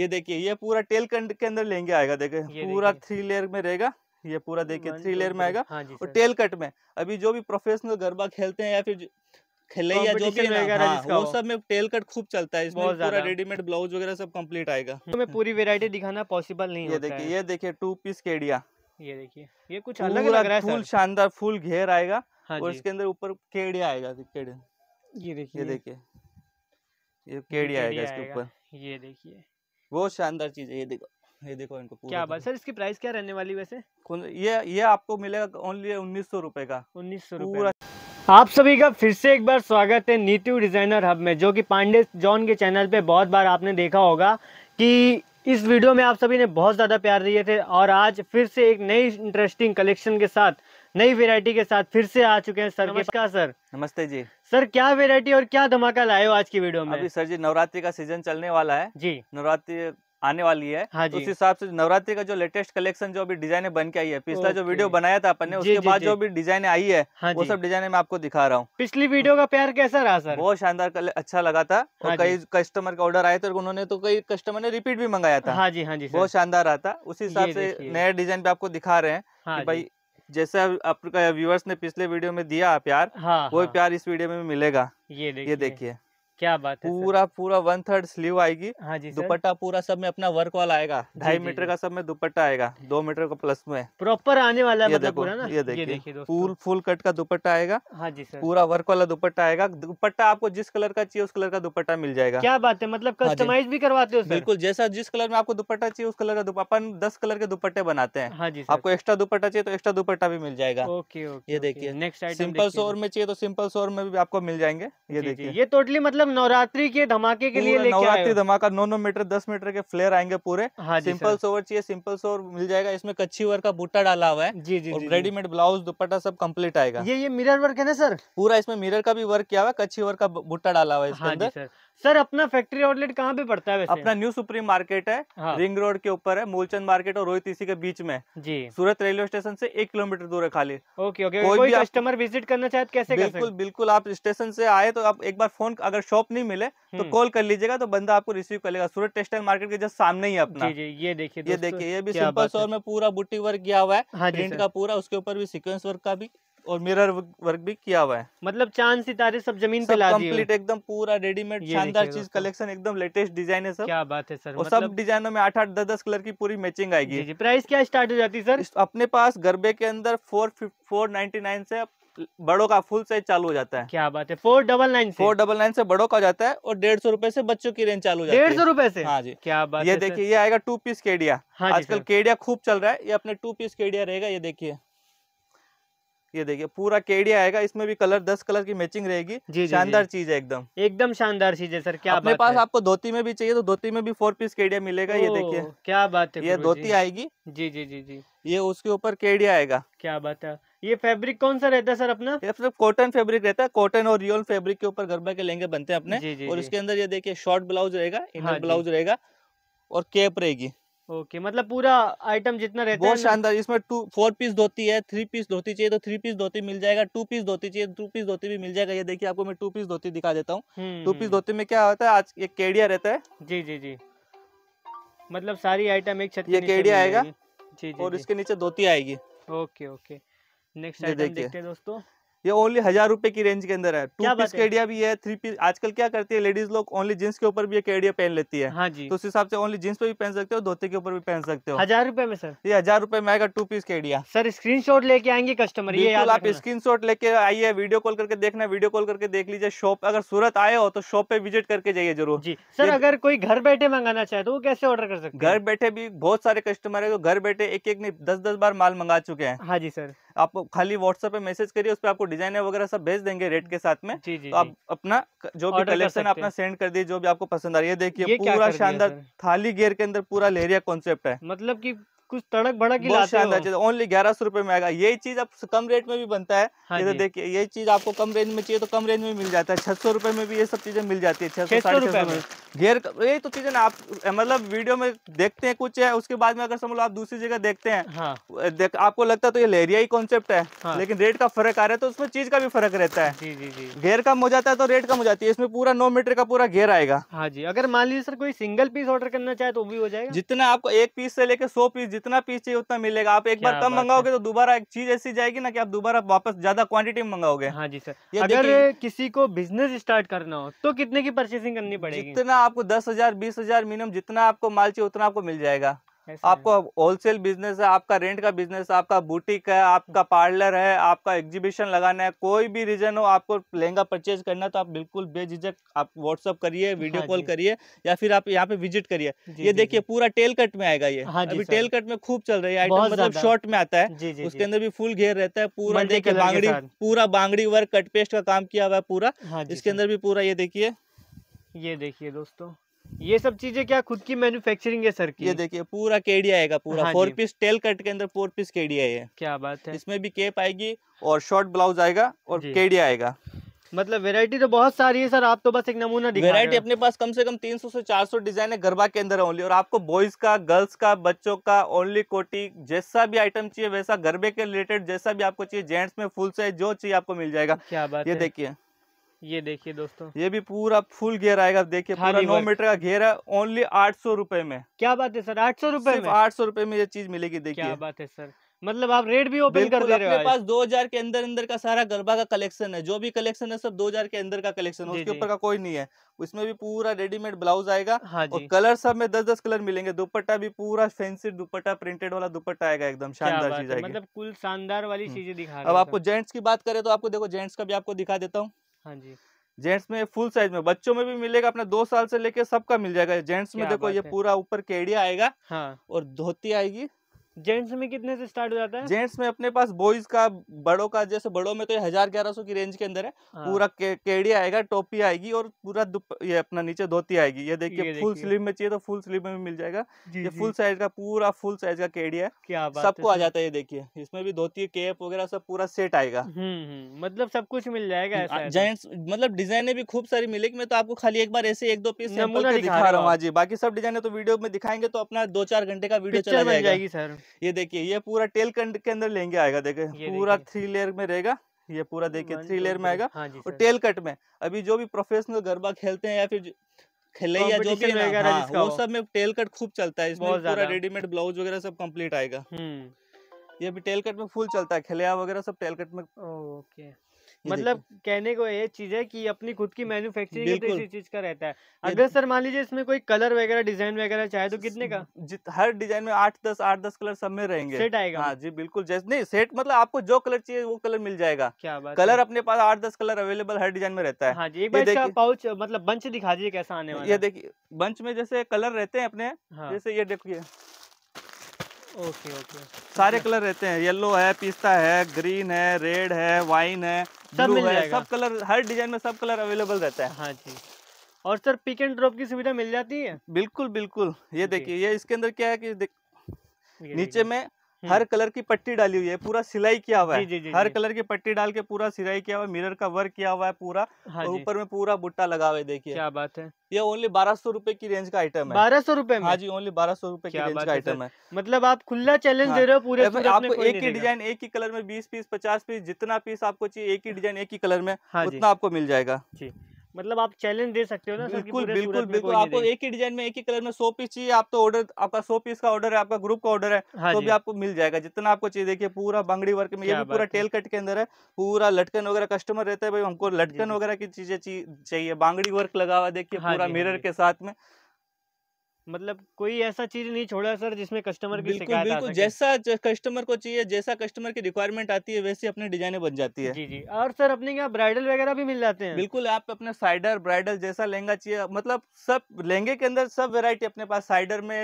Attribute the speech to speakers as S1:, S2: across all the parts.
S1: ये देखिए ये पूरा टेल के अंदर लेंगे आएगा देखे पूरा थ्री लेयर में रहेगा ये पूरा देखिए थ्री लेयर में आएगा हाँ और टेल कट में अभी जो भी प्रोफेशनल गरबा खेलते हैं या फिर खलैया जो भी हाँ, वो सब में टेल कट खूब चलता है इसमें पूरा रेडीमेड ब्लाउज वगैरह सब कंप्लीट आएगा तो पूरी वेरायटी दिखाना पॉसिबल नहीं ये देखिए ये देखिए टू पीस केडिया ये देखिए ये कुछ अलग लग रहा है फुल शानदार फुल घेर आएगा हाँ और इसके अंदर ऊपर केडिया आएगा केडिया ये देखिए ये देखिए ये केडिया आएगा इसके ऊपर ये देखिए बहुत शानदार चीज़ है ये देखो ये देखो इनको क्या बात सर इसकी प्राइस क्या रहने वाली वैसे ये ये आपको मिलेगा ओनली उन्नीस सौ रूपए का उन्नीस सौ पूरा
S2: आप सभी का फिर से एक बार स्वागत है नीतू डिज़ाइनर हब में जो कि पांडे जॉन के चैनल पे बहुत बार आपने देखा होगा कि इस वीडियो में आप सभी ने बहुत ज़्यादा प्यार दिए थे और आज फिर से एक नई इंटरेस्टिंग कलेक्शन के साथ नई वेरायटी के साथ फिर से आ चुके हैं सर नमस्कार सर नमस्ते जी सर क्या वेरायटी और क्या धमाका लाए हो आज की वीडियो में अभी
S1: सर जी नवरात्रि का सीजन चलने वाला है जी नवरात्रि आने वाली है हाँ तो उस हिसाब से नवरात्रि का जो लेटेस्ट कलेक्शन जो अभी डिजाइन बन के आई है पिछला जो वीडियो बनाया था अपन ने उसके बाद जो भी डिजाइन आई है हाँ वो सब डिजाइन मैं आपको दिखा रहा हूँ पिछली वीडियो का प्यार कैसा रहा सर बहुत शानदार अच्छा लगा था हाँ कई कस्टमर का ऑर्डर आया थे उन्होंने तो कई कस्टमर ने रिपीट भी मंगाया था हाँ जी हाँ जी बहुत शानदार रहा था उसी हिसाब से नया डिजाइन भी आपको दिखा रहे हैं हाँ भाई जैसे आपका व्यूअर्स ने पिछले वीडियो में दिया प्यार हाँ, वो हाँ। प्यार इस वीडियो में मिलेगा ये देखिए ये क्या बात है पूरा पूरा वन थर्ड स्लीव आएगी हाँ जी दुपट्टा पूरा सब में अपना वर्क वाला आएगा ढाई मीटर का सब में दुपट्टा आएगा दो मीटर का प्लस में प्रॉपर आने वाला है मतलब पूरा ना ये देखिए फुल फुल कट का दुपट्टा आएगा हाँ जी सर पूरा वर्क वाला दुपट्टा आएगा दुपट्टा आपको जिस कलर का चाहिए उस कलर का दुपट्टा मिल जाएगा क्या बात है मतलब कस्टमाइज हाँ भी करवाते हो बिल्कुल जैसा जिस कलर में आपको दुपट्टा चाहिए उस कलर का अपन दस कलर के दुपट्टे बनाते हैं हाँ जी आपको एक्स्ट्रा दुपट्टा चाहिए तो एक्स्ट्रा दुपट्टा भी मिल जाएगा ओके ये देखिए नेक्स्ट सिंपल सोर में चाहिए तो सिंपल सोर में भी आपको मिल जाएंगे ये देखिए ये टोटली मतलब नवरात्रि के धमाके के लिए लेके नवरात्रि धमाका नौ नौ मीटर दस मीटर के फ्लेयर आएंगे पूरे हाँ सिंपल सोवर चाहिए सिंपल सोवर मिल जाएगा इसमें कच्ची वर्क का बूटा डाला हुआ है जी जी रेडीमेड ब्लाउज दुपट्टा सब कम्प्लीट आएगा ये ये मिरर वर्क है ना सर पूरा इसमें मिरर का भी वर्क किया हुआ है कच्ची वर्क का बूटा डाला हुआ है इसके हाँ अंदर सर अपना फैक्ट्री आउटलेट कहाँ पे पड़ता है वैसे? अपना न्यू सुप्रीम मार्केट है हाँ। रिंग रोड के ऊपर है मूलचंद मार्केट और रोहित इसी के बीच में जी सूरत रेलवे स्टेशन से एक किलोमीटर दूर है खाली ओके ओके कोई, कोई कस्टमर विजिट करना चाहे तो कैसे बिल्कुल बिल्कुल आप स्टेशन से आए तो आप एक बार फोन अगर शॉप नहीं मिले तो कॉल हम्म। कर लीजिएगा तो बंदा आपको रिसीव कर लेगा सूरत टेक्सटाइल मार्केट के जस्ट सामने ही अपना जी जी ये देखिए ये देखिए ये भी सिंपल शोर में पूरा बुटी वर्क किया हुआ है प्रिंट हाँ का पूरा उसके ऊपर भी सिक्वेंस वर्क का भी और मिरर वर्क भी किया हुआ है मतलब चांद सितारे सब जमीन सब पे ला कंप्लीट एकदम पूरा रेडीमेड शानदार चीज कलेक्शन एकदम लेटेस्ट डिजाइन है सर क्या बात है सर और मतलब... सब डिजाइनों में आठ आठ दस दस कलर की पूरी मैचिंग आएगी जी, जी, प्राइस क्या स्टार्ट हो जाती है सर अपने पास गरबे के अंदर फोर फोर नाइनटी नाइन से बड़ों का फुल साइज चालू हो जाता है क्या बात है four double nine four double nine से बड़ों का हो जाता है और डेढ़ सौ रूपये से बच्चों की रेंज चालू हो जाती है डेढ़ सौ रूपये से हाँ जी क्या बात ये देखिए ये आएगा टू पीस केडिया आजकल केडिया खूब चल रहा है ये अपने टू पीस केडिया रहेगा ये देखिए ये देखिए पूरा केडी आएगा इसमें भी कलर दस कलर की मैचिंग रहेगी शानदार चीज है एकदम एकदम शानदार चीज है सर क्या अपने पास है? आपको धोती में भी चाहिए तो धोती में भी फोर पीस केडिया मिलेगा ये देखिए क्या बात है ये धोती आएगी
S2: जी जी जी जी
S1: ये उसके ऊपर केडिया आएगा क्या बात है ये फैब्रिक कौन सा रहता है सर अपना ये सिर्फ कॉटन फैब्रिक रहता है कॉटन और रियल फैब्रिक के ऊपर गरबा के लहंगे बनते हैं अपने और इसके अंदर ये देखिए शॉर्ट ब्लाउज रहेगा इनर ब्लाउज हाँ, रहेगा और केप रहेगी ओके मतलब पूरा आइटम जितना रहता बहुत है शानदार इसमें टू फोर पीस धोती है थ्री पीस धोती चाहिए तो थ्री पीस धोती मिल जाएगा टू पीस धोती चाहिए टू तो पीस धोती भी मिल जाएगा ये देखिए आपको मैं टू पीस धोती दिखा देता हूँ टू पीस हम्म। धोती में क्या होता है आज ये केडिया रहता है जी जी जी
S2: मतलब सारी आइटम एक छत ये केडिया आएगा
S1: जी और इसके नीचे धोती आएगी ओके ओके नेक्स्ट आइटम देखते हैं दोस्तों ये ओनली हजार रुपए की रेंज के अंदर है टू पीस केडिया भी है थ्री पीस आजकल क्या करती है लेडीज लोग ओनली जींस के ऊपर भी ये केडिया पहन लेती है हाँ जी तो उस हिसाब से ओनली जींस पे भी पहन सकते हो धोते के ऊपर भी पहन सकते हो हजार रुपए में सर ये हजार रुपए में आएगा टू पीस केडिया सर स्क्रीन लेके आएंगे कस्टमर ये आप स्क्रीन लेके आइए वीडियो कॉल करके देखना वीडियो कॉल करके देख लीजिए शॉप अगर सूरत आए हो तो शॉप पे विजिट करके जाइए जरूर जी सर अगर
S2: कोई घर बैठे मंगाना चाहे तो वो कैसे ऑर्डर कर
S1: सकते घर बैठे भी बहुत सारे कस्टमर है जो घर बैठे एक एक नहीं दस दस बार माल मंगा चुके हैं हाँ जी सर आप खाली व्हाट्सएप पे मैसेज करिए उस पर आपको डिजाइन वगैरह सब भेज देंगे रेट के साथ में जी, जी, तो आप अपना जो भी कलेक्शन अपना सेंड कर दिए जो भी आपको पसंद आ रही है देखिए पूरा शानदार थाली गेयर के अंदर पूरा लेरिया कॉन्सेप्ट है मतलब की कुछ तड़क भड़क ही लाते ओनली ग्यारह सौ रुपए में आएगा ये चीज आप कम रेट में भी बनता है हाँ ये देखिए ये चीज आपको कम रेंज में चाहिए तो कम रेंज में मिल जाता है छह सौ रुपए में भी ये सब चीजें मिल जाती है छह सौ साढ़े छह में घेर यही तो चीजें ना आप मतलब वीडियो में देखते हैं कुछ है उसके बाद में अगर समझ लो आप दूसरी जगह देखते हैं हाँ। देख, आपको लगता है तो ये लेरिया ही कॉन्सेप्ट है हाँ। लेकिन रेट का फर्क आ रहा है तो उसमें चीज का भी फर्क रहता है जी जी जी घेर कम हो जाता है तो रेट कम हो जाती है इसमें पूरा नौ मीटर का पूरा घेर आएगा हाँ जी अगर मान लीजिए सर कोई सिंगल पीस ऑर्डर करना चाहे तो भी हो जाएगा जितना आपको एक पीस से लेकर सौ पीस जितना पीस चाहिए उतना मिलेगा आप एक बार कम मंगाओगे तो दोबारा एक चीज ऐसी जाएगी ना कि आप दोबारा वापस ज्यादा क्वांटिटी में मंगाओगे हाँ जी सर अगर किसी को बिजनेस स्टार्ट करना हो तो कितने की परचेसिंग करनी पड़ेगी जितना आपको दस हजार बीस हजार मिनिमम जितना आपको माल चाहिए उतना आपको मिल जाएगा आपको होलसेल बिजनेस है आपका रेंट का बिजनेस आपका बुटीक है आपका पार्लर है आपका एग्जीबिशन लगाना है कोई भी रीजन हो आपको लहंगा परचेज करना है तो आप बिल्कुल बेझिझक आप व्हाट्सअप करिए हाँ वीडियो हाँ कॉल करिए या फिर आप यहाँ पे विजिट करिए ये देखिए पूरा टेल कट में आएगा ये हाँ अभी टेल कट में खूब चल रही है आइटम मतलब शॉर्ट में आता है उसके अंदर भी फुल घेर रहता है पूरा देखिए बांगड़ी पूरा बांगड़ी वर्क कट पेस्ट का काम किया हुआ है पूरा हाँ इसके अंदर भी पूरा ये देखिए ये देखिए दोस्तों ये सब चीजें क्या खुद की मैन्युफैक्चरिंग है सर की ये देखिए पूरा केडी आएगा पूरा हाँ फोर पीस टेल कट के अंदर फोर पीस केडी है क्या बात है इसमें भी केप आएगी और शॉर्ट ब्लाउज आएगा और केडी आएगा मतलब वेरायटी तो बहुत सारी है सर आप तो बस एक नमूना दिखा वेरायटी अपने पास कम से कम 300 से 400 डिजाइन है गरबा के अंदर ओनली और आपको बॉयज का गर्ल्स का बच्चों का ओनली कोटी जैसा भी आइटम चाहिए वैसा गरबे के रिलेटेड जैसा भी आपको चाहिए जेंट्स में फुल साइज जो चाहिए आपको मिल जाएगा क्या बात ये देखिए ये देखिए दोस्तों ये भी पूरा फुल गेयर आएगा देखिए हाँ पूरा नौ मीटर का घेर है ओनली आठ सौ रूपए में क्या बात है सर आठ सौ रूपये में आठ सौ रूपये में ये चीज मिलेगी देखिए क्या बात है सर मतलब आप रेट भी ओपन कर दे रहे हो अपने पास 2000 के अंदर अंदर का सारा गरबा का कलेक्शन है जो भी कलेक्शन है सब 2000 के अंदर का कलेक्शन है उसके ऊपर का कोई नहीं है उसमें भी पूरा रेडीमेड ब्लाउज आएगा हाँ और कलर सब में दस दस कलर मिलेंगे दुपट्टा भी पूरा फैंसी दुपट्टा प्रिंटेड वाला दुपट्टा आएगा एकदम शानदार चीज आएगी मतलब कुल शानदार वाली हम्म। चीजें दिखा अब आपको जेंट्स की बात करें तो आपको देखो जेंट्स का भी आपको दिखा देता हूँ हाँ जी जेंट्स में फुल साइज में बच्चों में भी मिलेगा अपने दो साल से लेके सबका मिल जाएगा जेंट्स में देखो ये पूरा ऊपर केड़िया आएगा हाँ। और धोती आएगी जेंट्स में कितने से स्टार्ट हो जाता है जेंट्स में अपने पास बॉयज का बड़ों का जैसे बड़ों में तो हजार ग्यारह सौ की रेंज के अंदर है हाँ। पूरा के, केड़ी आएगा टोपी आएगी और पूरा ये अपना नीचे धोती आएगी ये देखिए फुल स्लीव में चाहिए तो फुल स्लीव में भी मिल जाएगा ये फुल साइज का पूरा फुल साइज का केड़ी है क्या सबको आ जाता है ये देखिए इसमें भी धोती केप वगैरह सब पूरा सेट आएगा हम्म, हम्म। मतलब सब कुछ मिल जाएगा तो। जेंट्स मतलब डिजाइने भी खूब सारी मिलेगी मैं तो आपको खाली एक बार ऐसे एक दो पीस दिखा रहा हूँ बाकी सब डिजाइने तो वीडियो में दिखाएंगे तो अपना दो चार घंटे का वीडियो चला जाएगी सर ये देखिए ये पूरा टेल के अंदर लेंगे आएगा देखे पूरा थ्री लेयर में रहेगा ये पूरा देखिए थ्री लेयर में आएगा हाँ और टेल कट में अभी जो भी प्रोफेशनल गरबा खेलते हैं या फिर खेले जो भी हाँ, वो सब में टेल कट खूब चलता है इसमें पूरा रेडीमेड ब्लाउज वगैरह सब कंप्लीट आएगा हम्म। ये भी टेल कट में फुल चलता है खेलिया वगैरह सब टेल कट में ओके मतलब कहने को ये चीज है कि अपनी खुद की मैन्युफैक्चरिंग तो इसी चीज का रहता है अगर सर मान लीजिए इसमें कोई कलर वगैरह डिजाइन वगैरह चाहे तो कितने का हर डिजाइन में आठ दस आठ दस कलर सब में रहेंगे सेट आएगा हाँ जी बिल्कुल जैसे नहीं सेट मतलब आपको जो कलर चाहिए वो कलर मिल जाएगा क्या बात कलर अपने पास आठ दस कलर अवेलेबल हर डिजाइन में रहता है पाउच हाँ मतलब बंच दिखा दीजिए कैसा आने वाला ये देखिए बंच में जैसे कलर रहते हैं अपने हाँ। जैसे ये देखिए ओके ओके सारे कलर रहते हैं येलो है पिस्ता है ग्रीन है रेड है वाइन है सब मिल जाएगा सब कलर हर डिजाइन में सब कलर अवेलेबल रहता है हाँ जी और सर पिक एंड ड्रॉप की सुविधा मिल जाती है बिल्कुल बिल्कुल ये देखिए ये इसके अंदर क्या है कि नीचे में हम्म। हर कलर की पट्टी डाली हुई है पूरा सिलाई किया हुआ है जी, जी, हर जी. कलर की पट्टी डाल के पूरा सिलाई किया हुआ है मिरर का वर्क किया हुआ है पूरा हाँ और ऊपर में पूरा बुट्टा लगा हुआ है देखिए क्या बात है ये ओनली बारह सौ रूपए की रेंज का आइटम है बारह सौ रूपए हाँ जी ओनली बारह सौ रूपए की रेंज का आइटम है
S2: मतलब आप खुला चैलेंज हाँ। दे रहे हो पूरे आपको एक ही डिजाइन
S1: एक ही कलर में बीस पीस पचास पीस जितना पीस आपको चाहिए एक ही डिजाइन एक ही कलर में हाँ उतना आपको मिल जाएगा जी मतलब आप चैलेंज दे सकते हो ना बिल्कुल बिल्कुल बिल्कुल आपको एक ही डिजाइन में एक ही कलर में सौ पीस चाहिए आप तो ऑर्डर आपका सौ पीस का ऑर्डर है आपका ग्रुप का ऑर्डर है हाँ तो भी आपको मिल जाएगा जितना आपको चाहिए देखिए पूरा बंगड़ी वर्क में ये भी पूरा टेल कट के अंदर है पूरा लटकन वगैरह कस्टमर रहता है भाई हमको लटकन वगैरह की चीजें चाहिए बांगड़ी वर्क लगा हुआ देखिए हाँ पूरा मिरर हाँ के साथ में मतलब कोई ऐसा चीज नहीं छोड़ा सर जिसमें कस्टमर की बिल्कुल बिल्कुल जैसा कस्टमर को चाहिए जैसा कस्टमर की रिक्वायरमेंट आती है वैसी अपनी डिजाइने बन जाती है जी जी और सर अपने यहाँ ब्राइडल वगैरह भी मिल जाते हैं बिल्कुल आप अपने साइडर ब्राइडल जैसा लहंगा चाहिए मतलब सब लहंगे के अंदर सब वेरायटी अपने पास साइडर में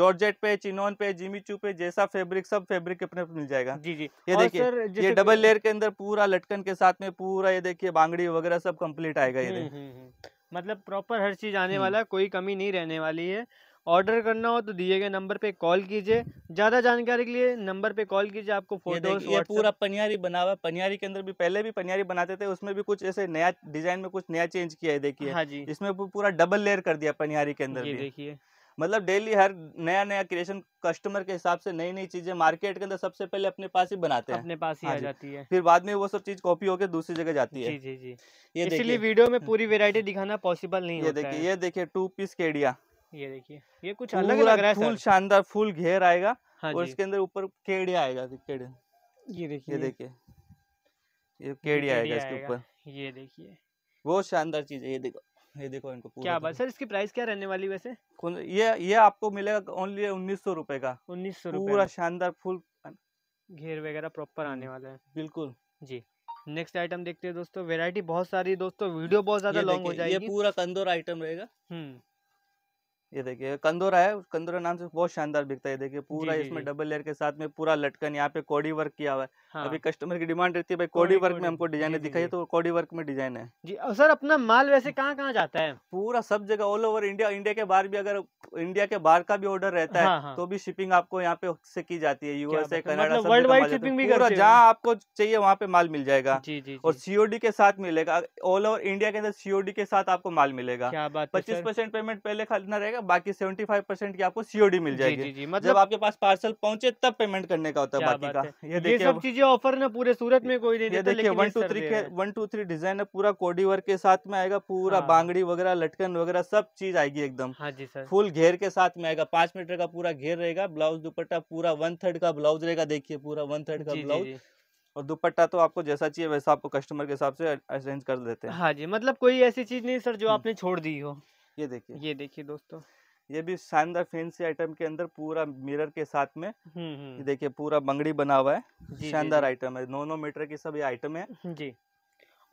S1: जॉर्जेट पे चिनोन पे जिमीचू पे जैसा फेब्रिक सब फेब्रिक अपने मिल जाएगा जी जी ये देखिए ये डबल लेयर के अंदर पूरा लटकन के साथ में पूरा ये देखिए बांगड़ी वगैरह सब कम्प्लीट आएगा ये
S2: हम्म, मतलब प्रॉपर हर चीज़ आने वाला है कोई कमी नहीं रहने वाली है ऑर्डर
S1: करना हो तो दिए गए नंबर पे कॉल कीजिए ज़्यादा जानकारी के लिए नंबर पे कॉल कीजिए आपको फोटो ये, ये पूरा पनियारी बना हुआ पनियारी के अंदर भी पहले भी पनियारी बनाते थे उसमें भी कुछ ऐसे नया डिजाइन में कुछ नया चेंज किया है देखिए हाँ जी इसमें पूरा डबल लेयर कर दिया पनियारी के अंदर देखिए मतलब डेली हर नया नया क्रिएशन कस्टमर के हिसाब से नई नई चीजें मार्केट के अंदर सबसे पहले अपने पास ही बनाते हैं अपने पास ही हाँ आ जाती है फिर बाद में वो सब चीज कॉपी होकर दूसरी जगह जाती है जी जी जी ये इसलिए वीडियो में हम्म। पूरी वेरायटी दिखाना पॉसिबल नहीं ये देखिए ये देखिए टू पीस केडिया ये
S2: देखिए ये कुछ अलग लग रहा है फुल
S1: शानदार फुल घेर आएगा हाँ और इसके अंदर ऊपर केडिया आएगा केड़े ये देखिए ये देखिए ये केडिया आएगा इसके ऊपर ये देखिए बहुत शानदार चीज है ये देखो ये देखो इनको क्या तो बात
S2: सर इसकी प्राइस क्या रहने वाली वैसे
S1: ये ये आपको मिलेगा ओनली उन्नीस सौ रूपए का उन्नीस सौ पूरा शानदार फुल
S2: घेर वगैरह प्रॉपर हम्म, आने वाला है बिल्कुल जी नेक्स्ट आइटम देखते हैं दोस्तों वैरायटी बहुत सारी दोस्तों वीडियो बहुत ज्यादा लॉन्ग हो जाएगी ये
S1: पूरा कंदोर आइटम रहेगा हम्म ये देखिए कंदोरा है कंदोरा नाम से बहुत शानदार बिकता है देखिए पूरा इसमें डबल लेयर के साथ में पूरा लटकन यहाँ पे कोडी वर्क किया हुआ है हाँ। अभी कस्टमर की डिमांड रहती है भाई कोडी, वर्क में हमको डिजाइन दिखाई तो कोडी वर्क में डिजाइन है जी सर अपना माल वैसे कहाँ कहाँ जाता है पूरा सब जगह ऑल ओवर इंडिया इंडिया के बाहर भी अगर इंडिया के बाहर का भी ऑर्डर रहता है हाँ, हाँ। तो भी शिपिंग आपको यहाँ पे से की जाती है USA Canada world wide shipping भी जहाँ आपको चाहिए वहाँ पे माल मिल जाएगा और सीओडी के साथ मिलेगा ऑल ओवर इंडिया के अंदर सीओडी के साथ आपको माल मिलेगा पच्चीस परसेंट पेमेंट पहले खरीदना रहेगा जाएगा बाकी सेवेंटी फाइव परसेंट की आपको सीओडी मिल जाएगी जी, जी, मतलब जब आपके पास पार्सल पहुंचे तब पेमेंट करने का होता है बाकी का ये देखिए सब चीजें ऑफर ना पूरे सूरत में कोई नहीं देखिए one two three one two three design है पूरा कोडी वर्क के साथ में आएगा पूरा हाँ। बांगड़ी वगैरह लटकन वगैरह सब चीज आएगी एकदम
S2: हाँ फुल
S1: घेर के साथ में आएगा पांच मीटर का पूरा घेर रहेगा ब्लाउज दुपट्टा पूरा वन थर्ड का ब्लाउज रहेगा देखिए पूरा वन थर्ड का ब्लाउज और दुपट्टा तो आपको जैसा चाहिए वैसा आपको कस्टमर के हिसाब से अरेंज कर देते हैं हाँ जी मतलब कोई ऐसी चीज नहीं सर जो हम्म। आपने छोड़ दी हो ये देखिए ये देखिए दोस्तों ये भी शानदार फैंसी आइटम के अंदर पूरा मिरर के साथ में देखिए पूरा बंगड़ी बना हुआ है शानदार आइटम है नौ नौ मीटर की सब ये आइटम है जी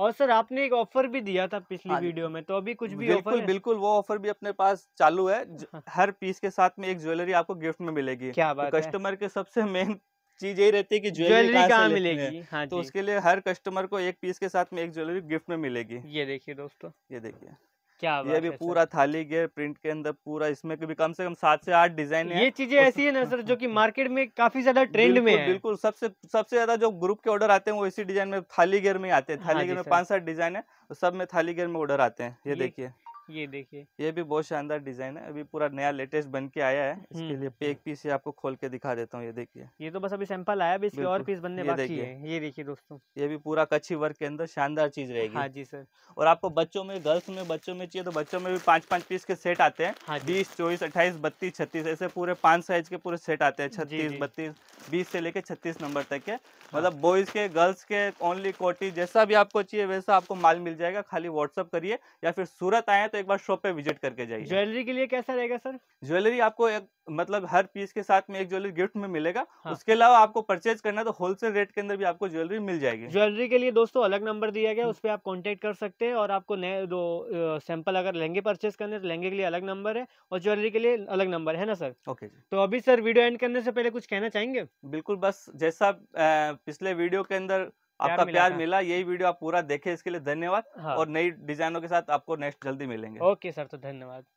S1: और सर आपने एक ऑफर भी दिया था पिछली हाँ वीडियो में तो अभी कुछ भी बिल्कुल बिल्कुल वो ऑफर भी अपने पास चालू है हाँ। हर पीस के साथ में एक ज्वेलरी आपको गिफ्ट में मिलेगी क्या तो बात तो कस्टमर के सबसे मेन चीज यही रहती है कि ज्वेलरी कहाँ मिलेगी हाँ तो उसके लिए हर कस्टमर को एक पीस के साथ में एक ज्वेलरी गिफ्ट में मिलेगी ये देखिए दोस्तों ये देखिए क्या ये भी पूरा थाली के प्रिंट के अंदर पूरा इसमें भी कम से कम सात से आठ डिजाइन है ये
S2: चीजें ऐसी है ना सर जो की
S1: मार्केट में काफी ज्यादा ट्रेंड में है बिल्कुल सबसे सबसे ज्यादा जो ग्रुप के ऑर्डर आते हैं वो इसी डिजाइन में थाली घेर में आते हैं हाँ थाली में पांच सात डिजाइन है सब में थाली घेर में ऑर्डर आते हैं ये देखिए ये देखिए ये भी बहुत शानदार डिजाइन है अभी पूरा नया लेटेस्ट बन के आया है इसके लिए पेक एक पीस आपको खोल के दिखा देता हूँ ये देखिए
S2: ये तो बस अभी सैंपल आया इसके और पीस बनने बाकी है
S1: ये देखिए दोस्तों ये भी पूरा कच्ची वर्क के अंदर शानदार चीज रहेगी हाँ जी सर और आपको बच्चों में गर्ल्स में बच्चों में चाहिए तो बच्चों में भी पांच पांच पीस के सेट आते हैं हाँ बीस चौबीस अट्ठाईस बत्तीस छत्तीस ऐसे पूरे पांच साइज के पूरे सेट आते हैं छत्तीस बत्तीस बीस से लेके छत्तीस नंबर तक के हाँ। मतलब बॉयज के गर्ल्स के ओनली कोटी जैसा भी आपको चाहिए वैसा आपको माल मिल जाएगा खाली व्हाट्सअप करिए या फिर सूरत आए तो एक बार शॉप पे विजिट करके जाइए ज्वेलरी के लिए कैसा रहेगा सर ज्वेलरी आपको एक मतलब हर पीस के साथ में एक ज्वेलरी गिफ्ट में मिलेगा हाँ। उसके अलावा आपको परचेज करना तो होलसेल रेट के अंदर भी आपको ज्वेलरी मिल जाएगी
S2: ज्वेलरी के लिए दोस्तों अलग नंबर दिया गया हम्म। उस पर आप कॉन्टेक्ट कर सकते हैं और आपको नए दो सैंपल अगर लहंगे परचेज करने तो लहंगे के लिए अलग नंबर है और ज्वेलरी के लिए अलग नंबर है ना
S1: सर ओके तो अभी सर वीडियो एंड करने से पहले कुछ कहना चाहेंगे बिल्कुल बस जैसा पिछले वीडियो के अंदर आपका प्यार मिला यही वीडियो आप पूरा देखे इसके लिए धन्यवाद हाँ। और नई डिजाइनों के साथ आपको नेक्स्ट जल्दी मिलेंगे
S2: ओके सर तो धन्यवाद